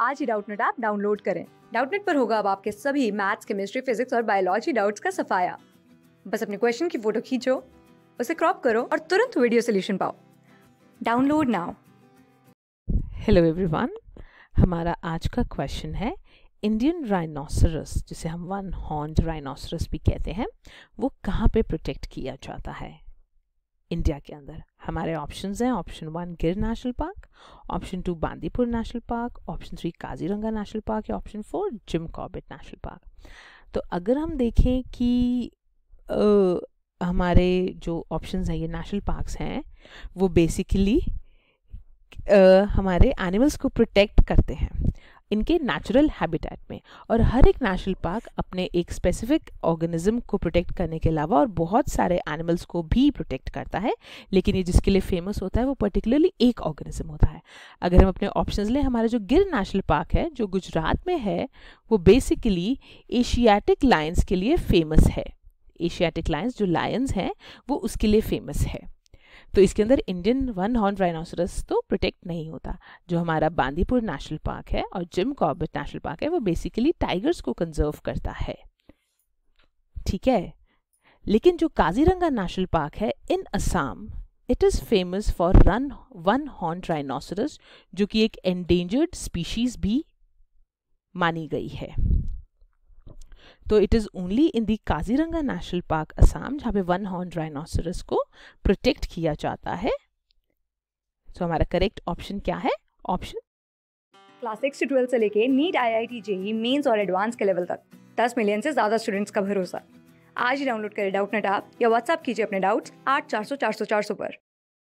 आज ही Doubtnut app download करें डाउटनेट पर होगा अब आपके सभी मैथ्स केमिस्ट्री फिजिक्स और बायोलॉजी डाउट्स का सफाया बस अपने क्वेश्चन की फोटो खींचो उसे क्रॉप करो और तुरंत वीडियो सोल्यूशन पाओ डाउनलोड नाउ हेलो एवरीवन हमारा आज का क्वेश्चन है इंडियन राइनोसरस जिसे हम वन हॉर्न राइनोसरस भी कहते हैं वो कहाँ पे प्रोटेक्ट किया जाता है इंडिया के अंदर हमारे ऑप्शंस हैं option one Gir National Park option two Bandipur National Park option three Kaziranga National Park या option four Jim Corbett National Park तो अगर हम देखें कि आ, हमारे जो ऑप्शंस हैं ये नेशनल पार्क्स हैं वो बेसिकली हमारे एनिमल्स को प्रोटेक्ट करते हैं इनके नेचुरल हैबिटेट में और हर एक नेशनल पार्क अपने एक स्पेसिफिक ऑर्गेनिज्म को प्रोटेक्ट करने के अलावा और बहुत सारे एनिमल्स को भी प्रोटेक्ट करता है लेकिन ये जिसके लिए फेमस होता है वो पर्टिकुलरली एक ऑर्गेनिज्म होता है अगर हम अपने ऑप्शन लें हमारा जो गिर नेशनल पार्क है जो गुजरात में है वो बेसिकली एशियाटिक लाइन्स के लिए फेमस है एशियाटिक लाइन्स जो लाइन्स हैं वो उसके लिए फेमस है तो इसके अंदर इंडियन वन हॉर्न राइनोसरस तो प्रोटेक्ट नहीं होता जो हमारा बांदीपुर नेशनल पार्क है और जिम कॉर्बेट नेशनल पार्क है वो बेसिकली टाइगर्स को कंजर्व करता है ठीक है लेकिन जो काजीरंगा नेशनल पार्क है in Assam it is famous for रन वन हॉर्न राइनोसरस जो कि एक एंडेंजर्ड स्पीशीज भी मानी गई है तो it is only in the Kaziranga National Park Assam जहाँ पे वन हॉर्न राइनोसरस को प्रोटेक्ट किया जाता है सो so, हमारा करेक्ट ऑप्शन क्या है option class six twelfth twelve से लेके NEET I I T JEE mains और एडवांस के लेवल तक दस मिलियन से ज़्यादा स्टूडेंट्स का भरोसा आज ही डाउनलोड करें डाउट नेट आप या व्हाट्सअप कीजिए अपने डाउट्स आठ चार सौ चार सौ चार सौ पर